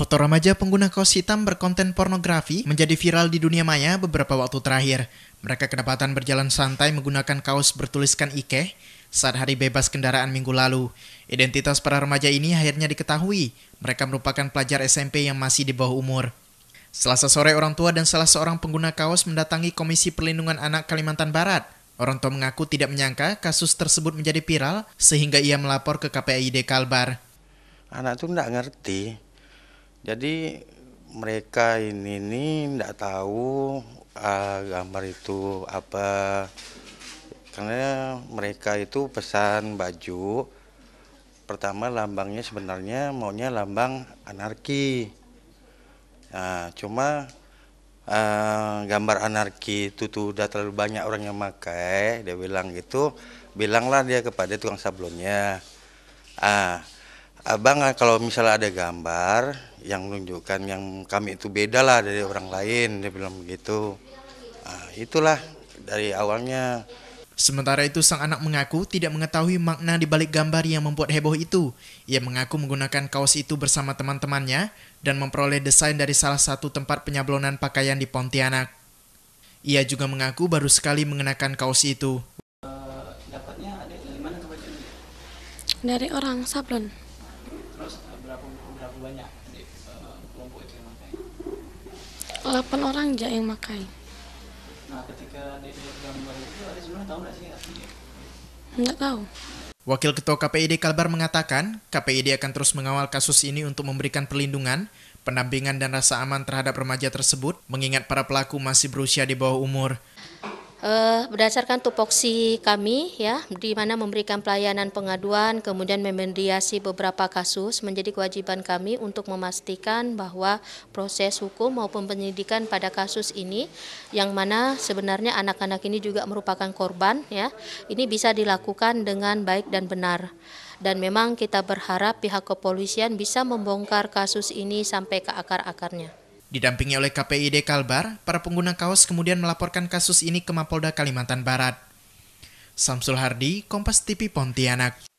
Foto remaja pengguna kaos hitam berkonten pornografi menjadi viral di dunia maya beberapa waktu terakhir. Mereka kedapatan berjalan santai menggunakan kaos bertuliskan ikeh saat hari bebas kendaraan minggu lalu. Identitas para remaja ini akhirnya diketahui. Mereka merupakan pelajar SMP yang masih di bawah umur. Selasa sore orang tua dan salah seorang pengguna kaos mendatangi Komisi Perlindungan Anak Kalimantan Barat. Orang tua mengaku tidak menyangka kasus tersebut menjadi viral sehingga ia melapor ke KPID Kalbar. Anak itu tidak ngerti jadi mereka ini nih tidak tahu uh, gambar itu apa karena mereka itu pesan baju pertama lambangnya sebenarnya maunya lambang anarki nah, cuma uh, gambar anarki itu tuh udah terlalu banyak orang yang pakai dia bilang gitu bilanglah dia kepada tukang sablonnya ah abang ah, kalau misalnya ada gambar yang menunjukkan yang kami itu beda lah dari orang lain dia bilang begitu nah, itulah dari awalnya Sementara itu, sang anak mengaku tidak mengetahui makna di balik gambar yang membuat heboh itu. Ia mengaku menggunakan kaos itu bersama teman-temannya dan memperoleh desain dari salah satu tempat penyablonan pakaian di Pontianak. Ia juga mengaku baru sekali mengenakan kaos itu. Eh, dari Dari orang sablon. Terus eh, berapa, berapa banyak? 8 orang aja yang makai nah ketika gambar itu ada sebenarnya tahu enggak sih ya? nggak tahu Wakil Ketua KPID Kalbar mengatakan, KPID akan terus mengawal kasus ini untuk memberikan perlindungan, pendampingan dan rasa aman terhadap remaja tersebut, mengingat para pelaku masih berusia di bawah umur. Uh, berdasarkan tupoksi kami ya di mana memberikan pelayanan pengaduan kemudian memediasi beberapa kasus menjadi kewajiban kami untuk memastikan bahwa proses hukum maupun penyidikan pada kasus ini yang mana sebenarnya anak-anak ini juga merupakan korban ya ini bisa dilakukan dengan baik dan benar dan memang kita berharap pihak kepolisian bisa membongkar kasus ini sampai ke akar-akarnya Didampingi oleh KPID Kalbar, para pengguna kaos kemudian melaporkan kasus ini ke Mapolda Kalimantan Barat. Samsul Hardi, Kompas TV Pontianak.